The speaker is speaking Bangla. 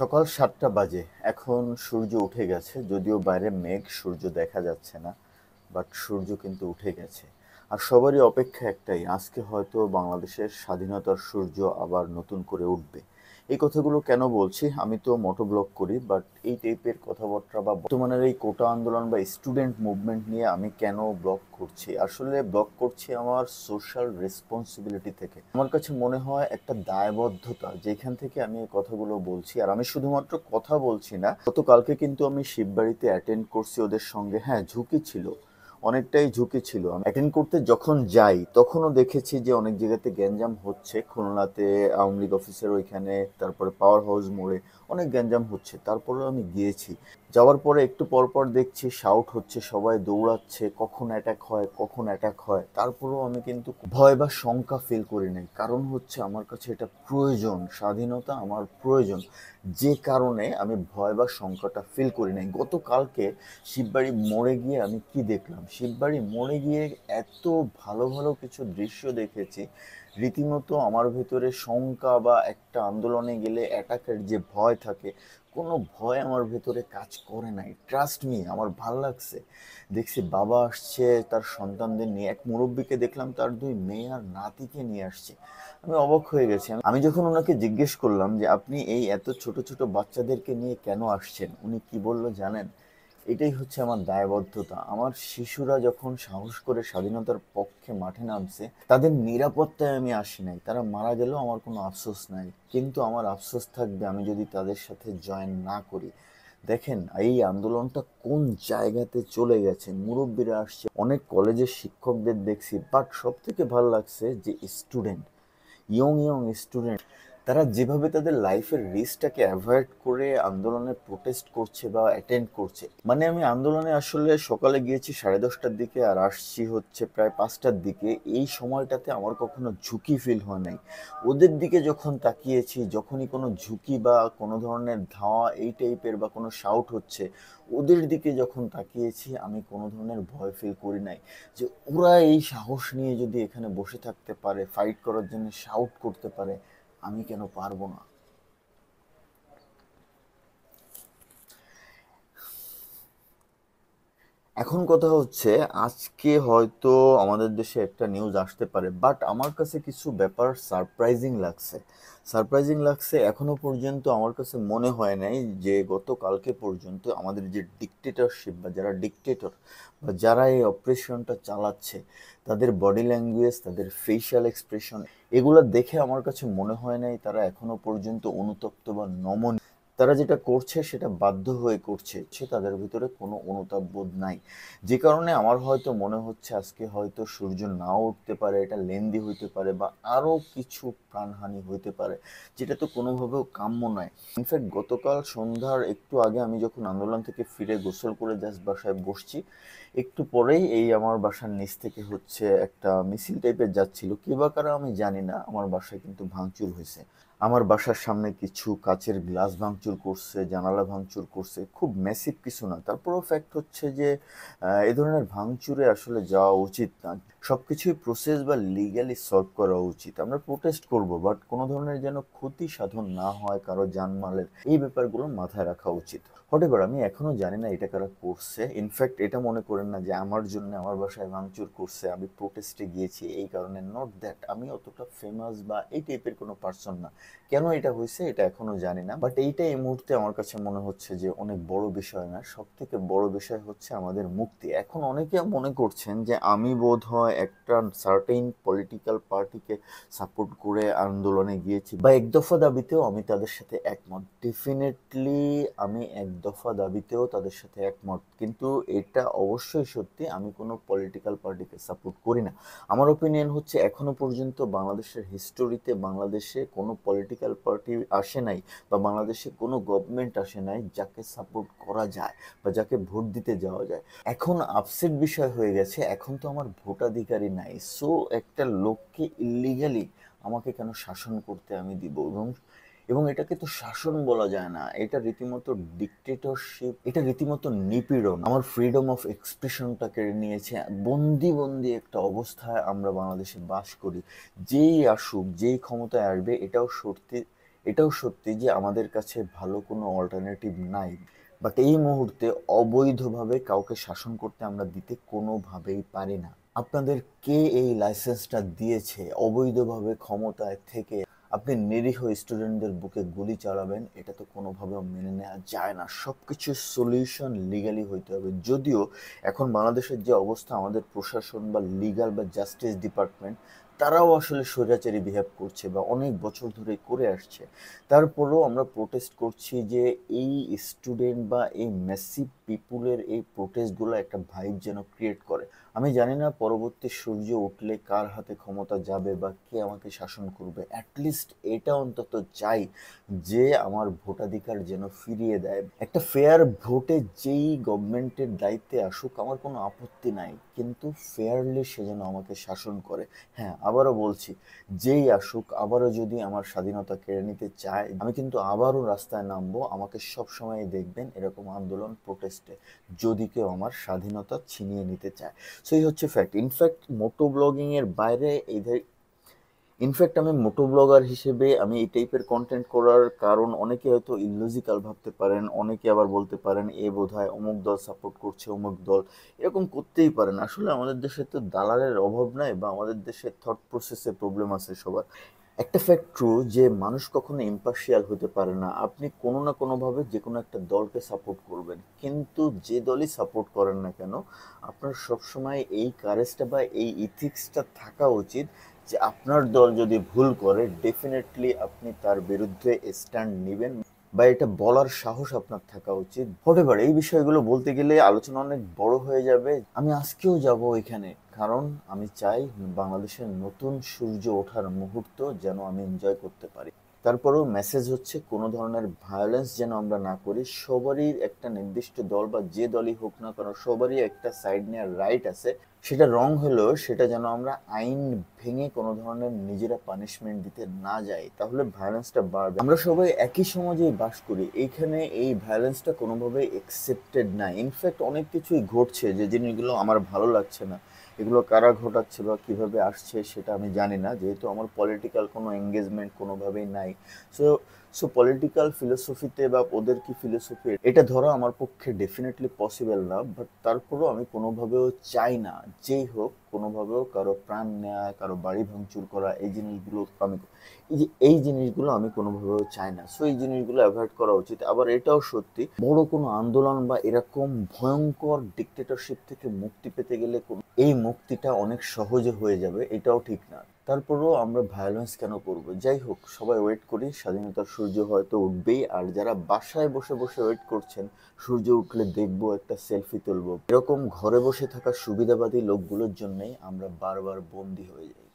সকাল সাতটা বাজে এখন সূর্য উঠে গেছে যদিও বাইরে মেঘ সূর্য দেখা যাচ্ছে না বাট সূর্য কিন্তু উঠে গেছে আর সবারই অপেক্ষা একটাই আজকে হয়তো বাংলাদেশের স্বাধীনতার সূর্য আবার নতুন করে উঠবে এই কথাগুলো কেন বলছি আমি তো মোটো ব্লগ করি বাট এই টাইপের কথাবার্তা বা বর্তমানের এই কোটা আন্দোলন বা স্টুডেন্ট মুভমেন্ট নিয়ে আমি কেন ব্লগ করছি আসলে ব্লগ করছি আমার সোশ্যাল রেসপন্সিবিলিটি থেকে আমার কাছে মনে হয় একটা দায়বদ্ধতা যেখান থেকে আমি এই কথাগুলো বলছি আর আমি শুধুমাত্র কথা বলছি না গতকালকে কিন্তু আমি শিববাড়িতে অ্যাটেন্ড করছি ওদের সঙ্গে হ্যাঁ ঝুঁকি ছিল অনেকটাই ঝুঁকি ছিল অ্যাটেন্ড করতে যখন যাই তখনও দেখেছি যে অনেক জায়গাতে গ্যাঞ্জাম হচ্ছে খুলনাতে আওয়ামী লীগ অফিসের ওইখানে তারপরে পাওয়ার হাউস মোড়ে অনেক গ্যাঞ্জাম হচ্ছে তারপরেও আমি গিয়েছি যাওয়ার পরে একটু পরপর দেখছি শাউট হচ্ছে সবাই দৌড়াচ্ছে কখন অ্যাটাক হয় কখন অ্যাটাক হয় তারপরেও আমি কিন্তু ভয় বা শঙ্কা ফিল করি নাই কারণ হচ্ছে আমার কাছে এটা প্রয়োজন স্বাধীনতা আমার প্রয়োজন যে কারণে আমি ভয় বা শঙ্কাটা ফিল করি নাই গতকালকে শিববাড়ি মরে গিয়ে আমি কি দেখলাম শিববাড়ি মনে গিয়ে এত ভালো ভালো কিছু দৃশ্য দেখেছি রীতিমতো আমার ভেতরে শঙ্কা বা একটা আন্দোলনে গেলে অ্যাটাকের যে ভয় থাকে কোনো ভয় আমার ভেতরে কাজ করে নাই ট্রাস্ট মি আমার ভাল লাগছে দেখছি বাবা আসছে তার সন্তানদের নিয়ে এক মুরব্বীকে দেখলাম তার দুই মেয়ে আর নাতিকে নিয়ে আসছে আমি অবাক হয়ে গেছি আমি যখন ওনাকে জিজ্ঞেস করলাম যে আপনি এই এত ছোট ছোট বাচ্চাদেরকে নিয়ে কেন আসছেন উনি কি বললো জানেন এটাই হচ্ছে আমার দায়বদ্ধতা আমার শিশুরা যখন সাহস করে স্বাধীনতার পক্ষে মাঠে নামছে তাদের নিরাপত্তায় আমি আসি নাই তারা মারা গেলেও আমার কোনো আফসোস নাই কিন্তু আমার আফসোস থাকবে আমি যদি তাদের সাথে জয়েন না করি দেখেন এই আন্দোলনটা কোন জায়গাতে চলে গেছে মুরব্বীরা আসছে অনেক কলেজের শিক্ষকদের দেখছি বাট সব থেকে ভালো লাগছে যে স্টুডেন্ট ইয়ং ইয়ং স্টুডেন্ট তারা যেভাবে তাদের লাইফের রিস্কটাকে অ্যাভয়েড করে আন্দোলনে প্রোটেস্ট করছে বা অ্যাটেন্ড করছে মানে আমি আন্দোলনে আসলে সকালে গিয়েছি সাড়ে দশটার দিকে আর আসছি হচ্ছে প্রায় পাঁচটার দিকে এই সময়টাতে আমার কখনো ঝুঁকি ফিল হয় নাই ওদের দিকে যখন তাকিয়েছি যখনই কোনো ঝুঁকি বা কোনো ধরনের ধাওয়া এই টাইপের বা কোনো শাউট হচ্ছে ওদের দিকে যখন তাকিয়েছি আমি কোনো ধরনের ভয় ফিল করি নাই যে ওরা এই সাহস নিয়ে যদি এখানে বসে থাকতে পারে ফাইট করার জন্য শাউট করতে পারে আমি কেন পারবো না এখন কথা হচ্ছে আজকে হয়তো আমাদের দেশে একটা নিউজ আসতে পারে বাট আমার কাছে কিছু ব্যাপার সারপ্রাইজিং লাগছে সারপ্রাইজিং লাগছে এখনও পর্যন্ত আমার কাছে মনে হয় নাই যে গত কালকে পর্যন্ত আমাদের যে ডিকটেটরশিপ বা যারা ডিকটেটর বা যারা এই অপারেশনটা চালাচ্ছে তাদের বডি ল্যাঙ্গুয়েজ তাদের ফেসিয়াল এক্সপ্রেশন এগুলো দেখে আমার কাছে মনে হয় নাই তারা এখনও পর্যন্ত অনুতপ্ত বা নমনীয় তারা যেটা করছে সেটা বাধ্য হয়ে করছে সে তাদের ভিতরে কোনো অনুতাপ বোধ নাই যে কারণে আমার হয়তো মনে হচ্ছে আজকে হয়তো সূর্য নাও উঠতে পারে এটা লেন্দি হইতে পারে বা আরও কিছু প্রাণহানি হইতে পারে যেটা তো কোনোভাবেও কাম্য নয় ইনফ্যাক্ট গতকাল সন্ধ্যার একটু আগে আমি যখন আন্দোলন থেকে ফিরে গোসল করে জাস্ট বাসায় বসছি একটু পরেই এই আমার বাসার নিচ থেকে হচ্ছে একটা মিছিল টাইপের যাচ্ছিল কী বা কারা আমি জানি না আমার বাসায় কিন্তু ভাঙচুর হয়েছে আমার বাসার সামনে কিছু কাচের গ্লাস ভাঙচুর করছে জানালা ভাঙচুর করছে খুব ম্যাসিভ কিছু না তারপরও ফ্যাক্ট হচ্ছে যে এ ধরনের ভাঙচুরে আসলে যাওয়া উচিত না সব কিছুই প্রসেস বা লিগ্যালি সলভ করা উচিত আমরা প্রোটেস্ট করব বাট কোনো ধরনের যেন ক্ষতি সাধন না হয় কারো জানমালের এই ব্যাপারগুলো মাথায় রাখা উচিত হতে পারে আমি এখনো জানি না এটা কারা করছে ইনফ্যাক্ট এটা মনে করেন না যে আমার জন্য আমার বাসায় ভাঙচুর করছে আমি প্রোটেস্টে গিয়েছি এই কারণে নট দ্যাট আমি অতটা ফেমাস বা এই টাইপের কোনো পার্সন না কেন এটা হয়েছে এটা এখনো জানি না বাট এইটা এই মুহূর্তে আমার কাছে মনে হচ্ছে যে অনেক বড় বিষয় না সব থেকে বড় বিষয় হচ্ছে আমাদের মুক্তি এখন অনেকে মনে করছেন যে আমি বোধ হয় একটা সার্টেন পলিটিক্যাল পার্টিকে সাপোর্ট করে আন্দোলনে গিয়েছি বা এক দফা দাবিতেও আমি তাদের সাথে একমত ডেফিনেটলি আমি এক দফা দাবিতেও তাদের সাথে একমত কিন্তু এটা অবশ্যই সত্যি আমি কোনো পলিটিক্যাল পার্টিকে সাপোর্ট করি না আমার ওপিনিয়ন হচ্ছে এখনও পর্যন্ত বাংলাদেশের হিস্টোরিতে বাংলাদেশে কোনো পলিটিক্যাল পার্টি আসে নাই বা বাংলাদেশে কোনো গভর্নমেন্ট আসে নাই যাকে সাপোর্ট করা যায় বা যাকে ভোট দিতে যাওয়া যায় এখন আপসেট বিষয় হয়ে গেছে এখন তো আমার ভোটা অধিকারী নাই সো একটা লোককে ইলিগালি আমাকে কেন শাসন করতে আমি দিব এবং এবং এটাকে তো শাসন বলা যায় না এটা রীতিমতো ডিকটেটরশিপ এটা রীতিমতো নিপীড়ন আমার ফ্রিডম অফ এক্সপ্রেশনটা কেড়ে নিয়েছে বন্দি বন্দি একটা অবস্থায় আমরা বাংলাদেশে বাস করি যেই আসুক যেই ক্ষমতায় আসবে এটাও সত্যি এটাও সত্যি যে আমাদের কাছে ভালো কোনো অল্টারনেটিভ নাই বাট এই মুহূর্তে অবৈধভাবে কাউকে শাসন করতে আমরা দিতে কোনোভাবেই পারি না আপনাদের কে এই লাইসেন্সটা দিয়েছে অবৈধভাবে ক্ষমতায় থেকে আপনি নিরীহ স্টুডেন্টদের বুকে গুলি চালাবেন এটা তো কোনোভাবেও মেনে নেওয়া যায় না সব কিছু সলিউশন লিগালি হইতে হবে যদিও এখন বাংলাদেশের যে অবস্থা আমাদের প্রশাসন বা লিগাল বা জাস্টিস ডিপার্টমেন্ট তারাও আসলে স্বৈরাচারী বিহেভ করছে বা অনেক বছর ধরে করে আসছে তারপরেও আমরা প্রোটেস্ট করছি যে এই স্টুডেন্ট বা এই মেসিভ পিপুলের এই প্রোটেস্টগুলো একটা ভাইব যেন ক্রিয়েট করে আমি জানি না পরবর্তী সূর্য উঠলে কার হাতে ক্ষমতা যাবে বা কে আমাকে শাসন করবে অ্যাটলিস্ট এটা অন্তত চাই যে আমার ভোটাধিকার যেন ফিরিয়ে দেয় একটা ফেয়ার ভোটে যেই গভর্নমেন্টের দায়িত্বে আসুক আমার কোনো আপত্তি নাই কিন্তু ফেয়ারলি সে যেন আমাকে শাসন করে হ্যাঁ আবারও বলছি যেই আসুক আবারও যদি আমার স্বাধীনতা কেড়ে নিতে চায় আমি কিন্তু আবারও রাস্তায় নামবো আমাকে সব সময় দেখবেন এরকম আন্দোলন প্রোটেস্টে যদি কেউ আমার স্বাধীনতা ছিনিয়ে নিতে চায় সেই হচ্ছে ফ্যাক্ট ইনফ্যাক্ট মোটো ব্লগিংয়ের বাইরে এই ইনফ্যাক্ট আমি মোটো ব্লগার হিসেবে আমি এই টাইপের কন্টেন্ট করার কারণ অনেকে হয়তো ইলজিক্যাল ভাবতে পারেন অনেকে আবার বলতে পারেন এ বোধ হয় অমুক দল সাপোর্ট করছে অমুক দল এরকম করতেই পারেন আসলে আমাদের দেশে তো দালালের অভাব নাই বা আমাদের দেশে থট প্রসেসে প্রবলেম আছে সবার একটা ফ্যাক্ট ট্রু যে মানুষ কখনো ইম্পার্শিয়াল হতে পারে না আপনি কোনো না কোনোভাবে যে কোনো একটা দলকে সাপোর্ট করবেন কিন্তু যে দলই সাপোর্ট করেন না কেন আপনার সবসময় এই কারেজটা বা এই ইথিক্সটা থাকা উচিত যে আপনার দল যদি ভুল করে ডেফিনেটলি আপনি তার বিরুদ্ধে স্ট্যান্ড নেবেন বা এটা বলার সাহস আপনার থাকা উচিত হতে পারে এই বিষয়গুলো বলতে গেলে আলোচনা অনেক বড় হয়ে যাবে আমি আজকেও যাব এখানে কারণ আমি চাই বাংলাদেশের নতুন সূর্য ওঠার মুহূর্ত যেন আমি এনজয় করতে পারি তারপরেও মেসেজ হচ্ছে কোনো ধরনের ভায়োলেন্স যেন আমরা না করি সবারই একটা নির্দিষ্ট দল বা যে দলই হোক না কারণ সবারই একটা সাইড নেওয়ার রাইট আছে সেটা রং হলেও সেটা যেন আমরা আইন ভেঙে কোনো ধরনের নিজেরা পানিশমেন্ট দিতে না যাই তাহলে ভায়োলেন্সটা বাড়বে আমরা সবাই একই সমাজে বাস করি এইখানে এই ভায়োলেন্সটা কোনোভাবে এক্সেপ্টেড না ইনফ্যাক্ট অনেক কিছুই ঘটছে যে জিনিসগুলো আমার ভালো লাগছে না এগুলো কারা বা কিভাবে আসছে সেটা আমি জানি না যেহেতু আমার পলিটিক্যাল কোনো এঙ্গেজমেন্ট কোনোভাবেই নাই সো সো পলিটিক্যাল ফিলোসফিতে বা ওদের কি ফিলোসফি এটা ধরো আমার পক্ষে ডেফিনেটলি পসিবল না বাট তারপরেও আমি কোনোভাবেও চাই না যেই হোক কোনোভাবেও কারো প্রাণ নেয়া কারো বাড়ি ভাঙচুর করা এই জিনিসগুলো আমি এই যে এই জিনিসগুলো আমি কোনোভাবেও চাই না সো এই জিনিসগুলো অ্যাভয়েড করা উচিত আবার এটাও সত্যি বড় কোনো আন্দোলন বা এরকম ভয়ঙ্কর ডিকটেটরশিপ থেকে মুক্তি পেতে গেলে এই মুক্তিটা অনেক সহজে হয়ে যাবে এটাও ঠিক না তারপরেও আমরা ভায়োলেন্স কেন করব যাই হোক সবাই ওয়েট করি স্বাধীনতার সূর্য হয়তো উঠবেই আর যারা বাসায় বসে বসে ওয়েট করছেন সূর্য উঠলে দেখব একটা সেলফি তুলব এরকম ঘরে বসে থাকা সুবিধাবাদী লোকগুলোর জন্যই আমরা বারবার বন্দী হয়ে যাই